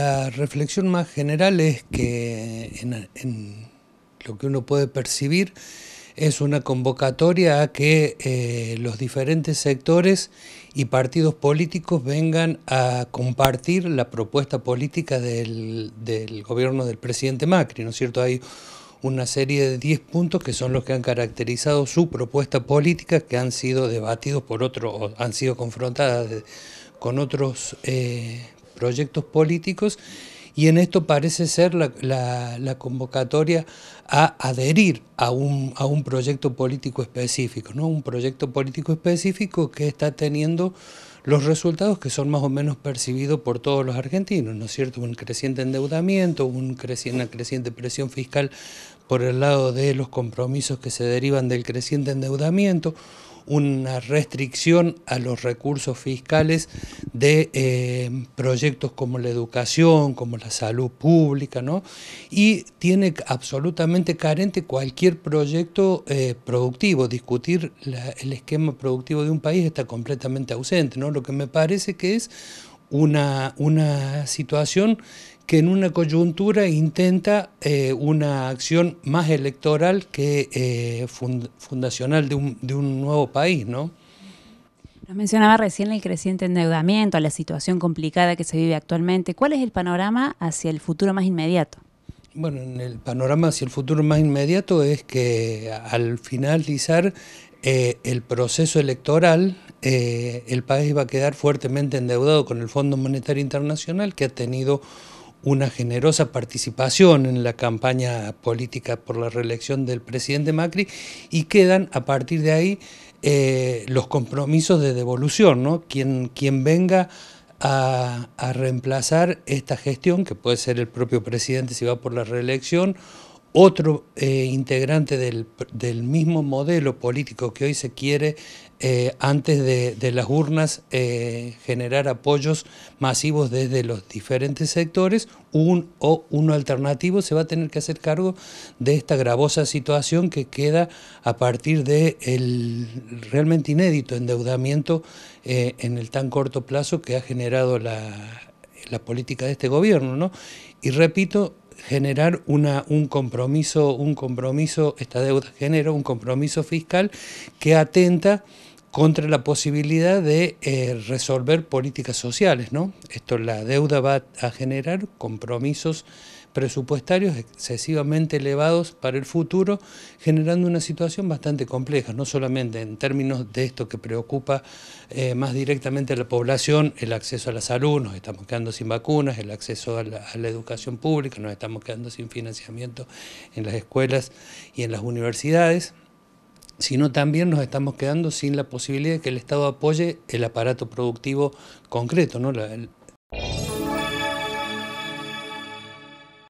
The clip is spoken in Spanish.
La reflexión más general es que en, lo que uno puede percibir es una convocatoria a que eh, los diferentes sectores y partidos políticos vengan a compartir la propuesta política del, gobierno del presidente Macri, ¿no es cierto? Hay una serie de 10 puntos que son los que han caracterizado su propuesta política, que han sido debatidos por otros, han sido confrontadas con otros eh, proyectos políticos y en esto parece ser la, la, convocatoria a adherir a un, a un, proyecto político específico, ¿no? un proyecto político específico que está teniendo los resultados que son más o menos percibidos por todos los argentinos, ¿no es cierto? Un creciente endeudamiento, un una creciente presión fiscal por el lado de los compromisos que se derivan del creciente endeudamiento, una restricción a los recursos fiscales de eh, proyectos como la educación, como la salud pública, ¿no? y tiene absolutamente carente cualquier proyecto eh, productivo. Discutir el esquema productivo de un país está completamente ausente, ¿no? lo que me parece que es una, una situación que en una coyuntura intenta eh, una acción más electoral que eh, fundacional de un, de un, nuevo país, ¿no? Nos mencionaba recién el creciente endeudamiento, la situación complicada que se vive actualmente. ¿Cuál es el panorama hacia el futuro más inmediato? Bueno, en el panorama hacia el futuro más inmediato es que al finalizar eh, el proceso electoral, el país va a quedar fuertemente endeudado con el Fondo Monetario Internacional, que ha tenido una generosa participación en la campaña política por la reelección del presidente Macri y quedan a partir de ahí eh, los compromisos de devolución, ¿no? Quien, quien venga a reemplazar esta gestión, que puede ser el propio presidente si va por la reelección, otro eh, integrante del, mismo modelo político que hoy se quiere, eh, antes de, las urnas, eh, generar apoyos masivos desde los diferentes sectores, un o uno alternativo se va a tener que hacer cargo de esta gravosa situación que queda a partir del el realmente inédito endeudamiento en el tan corto plazo que ha generado la, política de este gobierno. ¿no? Y repito, generar un, compromiso, un compromiso, esta deuda genera un compromiso fiscal que atenta contra la posibilidad de eh, resolver políticas sociales. ¿no? Esto, la deuda va a generar compromisos presupuestarios excesivamente elevados para el futuro, generando una situación bastante compleja, no solamente en términos de esto que preocupa eh, más directamente a la población, el acceso a la salud, nos estamos quedando sin vacunas, el acceso a la, educación pública, nos estamos quedando sin financiamiento en las escuelas y en las universidades, sino también nos estamos quedando sin la posibilidad de que el Estado apoye el aparato productivo concreto, ¿no?